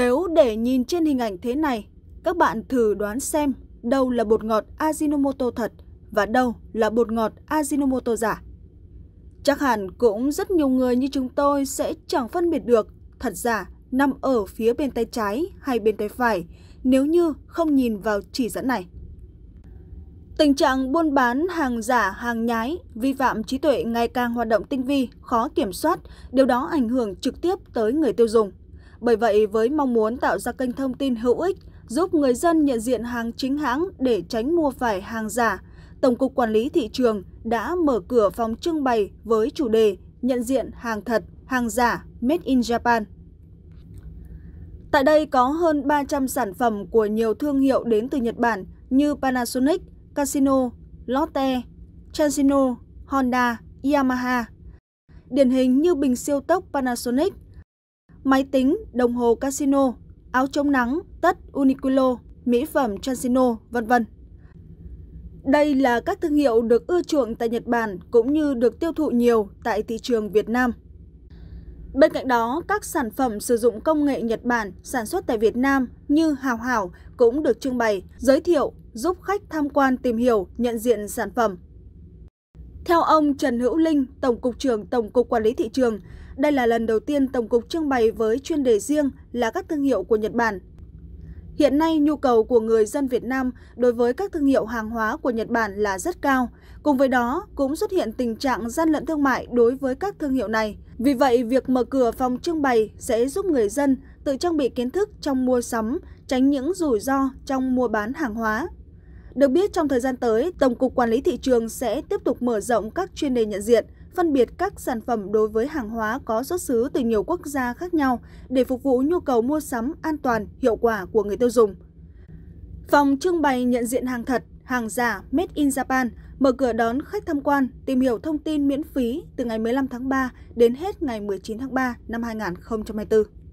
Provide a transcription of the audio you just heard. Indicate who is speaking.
Speaker 1: Nếu để nhìn trên hình ảnh thế này, các bạn thử đoán xem đâu là bột ngọt Ajinomoto thật và đâu là bột ngọt Ajinomoto giả. Chắc hẳn cũng rất nhiều người như chúng tôi sẽ chẳng phân biệt được thật giả nằm ở phía bên tay trái hay bên tay phải nếu như không nhìn vào chỉ dẫn này. Tình trạng buôn bán hàng giả, hàng nhái, vi phạm trí tuệ ngày càng hoạt động tinh vi, khó kiểm soát, điều đó ảnh hưởng trực tiếp tới người tiêu dùng. Bởi vậy, với mong muốn tạo ra kênh thông tin hữu ích, giúp người dân nhận diện hàng chính hãng để tránh mua phải hàng giả, Tổng cục Quản lý Thị trường đã mở cửa phòng trưng bày với chủ đề nhận diện hàng thật, hàng giả, Made in Japan. Tại đây có hơn 300 sản phẩm của nhiều thương hiệu đến từ Nhật Bản như Panasonic, Casino, Lotte, Transino, Honda, Yamaha. Điển hình như bình siêu tốc Panasonic – máy tính, đồng hồ casino, áo chống nắng, tất Uniqlo, mỹ phẩm Transino, vân vân. Đây là các thương hiệu được ưa chuộng tại Nhật Bản cũng như được tiêu thụ nhiều tại thị trường Việt Nam. Bên cạnh đó, các sản phẩm sử dụng công nghệ Nhật Bản sản xuất tại Việt Nam như Hào Hảo cũng được trưng bày, giới thiệu, giúp khách tham quan tìm hiểu, nhận diện sản phẩm. Theo ông Trần Hữu Linh, Tổng cục trưởng Tổng cục Quản lý Thị trường, đây là lần đầu tiên Tổng cục trưng bày với chuyên đề riêng là các thương hiệu của Nhật Bản. Hiện nay, nhu cầu của người dân Việt Nam đối với các thương hiệu hàng hóa của Nhật Bản là rất cao. Cùng với đó, cũng xuất hiện tình trạng gian lận thương mại đối với các thương hiệu này. Vì vậy, việc mở cửa phòng trưng bày sẽ giúp người dân tự trang bị kiến thức trong mua sắm, tránh những rủi ro trong mua bán hàng hóa. Được biết, trong thời gian tới, Tổng cục Quản lý Thị trường sẽ tiếp tục mở rộng các chuyên đề nhận diện, phân biệt các sản phẩm đối với hàng hóa có xuất xứ từ nhiều quốc gia khác nhau để phục vụ nhu cầu mua sắm an toàn, hiệu quả của người tiêu dùng. Phòng trưng bày nhận diện hàng thật, hàng giả Made in Japan mở cửa đón khách tham quan, tìm hiểu thông tin miễn phí từ ngày 15 tháng 3 đến hết ngày 19 tháng 3 năm 2024.